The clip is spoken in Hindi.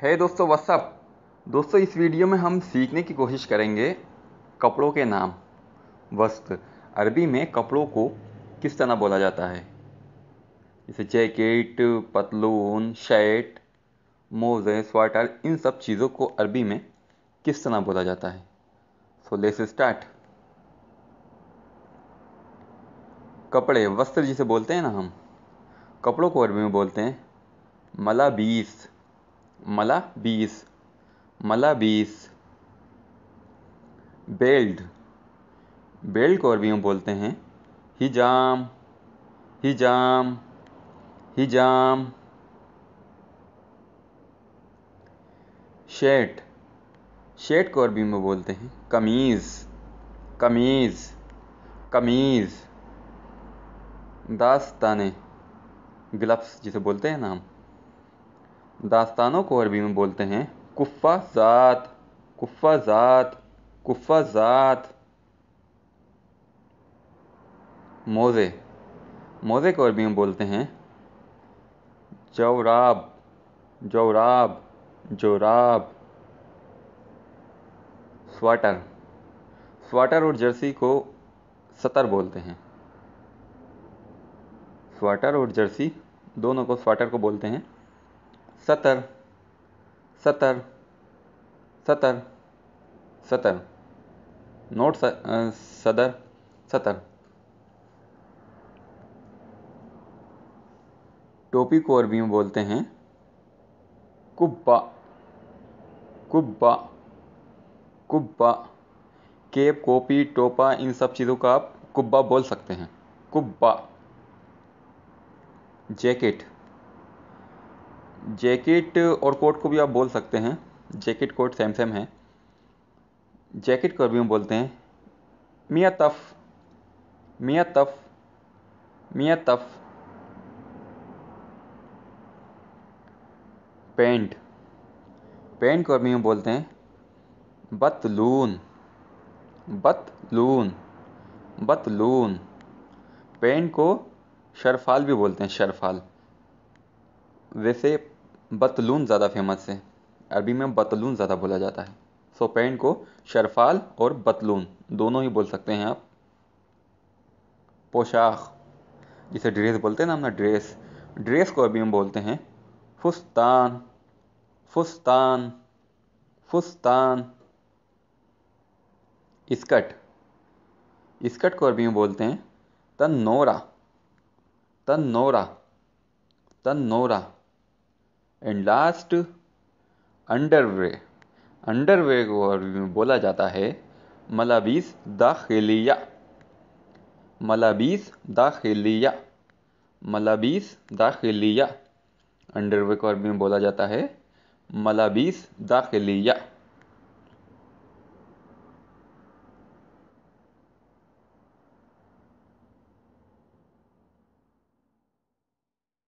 है hey दोस्तों व्हाट्सअप दोस्तों इस वीडियो में हम सीखने की कोशिश करेंगे कपड़ों के नाम वस्त्र अरबी में कपड़ों को किस तरह बोला जाता है जैसे जैकेट पतलून शर्ट मोज़े स्वाटर इन सब चीज़ों को अरबी में किस तरह बोला जाता है सो लेस स्टार्ट कपड़े वस्त्र जिसे बोलते हैं ना हम कपड़ों को अरबी में बोलते हैं मलाबीस मला बीस मला बीस बेल्ड बेल्ट को में बोलते हैं हिजाम हिजाम हिजाम शेट शेट को अरबी में बोलते हैं कमीज़ कमीज़ कमीज़ दास्ताने ग्लव्स जिसे बोलते हैं ना हम दास्तानों को अरबी में बोलते हैं कुफ़ा ज़ात कुफ़ा ज़ात कुफ़ा ज़ात मोज़े मोज़े को अरबी में बोलते हैं जौराब जौराब जौराब स्वाटर स्वाटर और जर्सी को सतर बोलते हैं स्वाटर और जर्सी दोनों को स्वाटर को बोलते हैं सतर सतर सतर सतर नोट सदर सतर टोपी को अरबी में बोलते हैं कुब्बा कुब्बा कुब्बा केप कॉपी टोपा इन सब चीज़ों का आप कुब्बा बोल सकते हैं कुब्बा जैकेट जैकेट और कोट को भी आप बोल सकते हैं जैकेट कोट सेम सेम है जैकेट को भी हम बोलते हैं मिया तफ मिया तफ मिया तफ पेंट पेंट को भी हम बोलते हैं बतलून बतलून बतलून पेंट को शरफाल भी बोलते हैं शरफाल वैसे बतलून ज़्यादा फेमस है अरबी में बतलून ज़्यादा बोला जाता है सो पेंट को शरफाल और बतलून दोनों ही बोल सकते हैं आप पोशाक जिसे ड्रेस बोलते हैं ना अपना ड्रेस ड्रेस को अरबी में बोलते हैं फुस्तान फुस्तान फुस्तान स्कर्ट स्कट को अरबी में बोलते हैं तन तन नोरा नोरा तन नोरा एंड लास्ट अंडरवे अंडरवे को अरबी में बोला जाता है मलाबीस दाखिलिया मलाबीस दाखिलिया मलाबीस दाखिलिया अंडरवे को अरबी में बोला जाता है मलाबीस दाखिलिया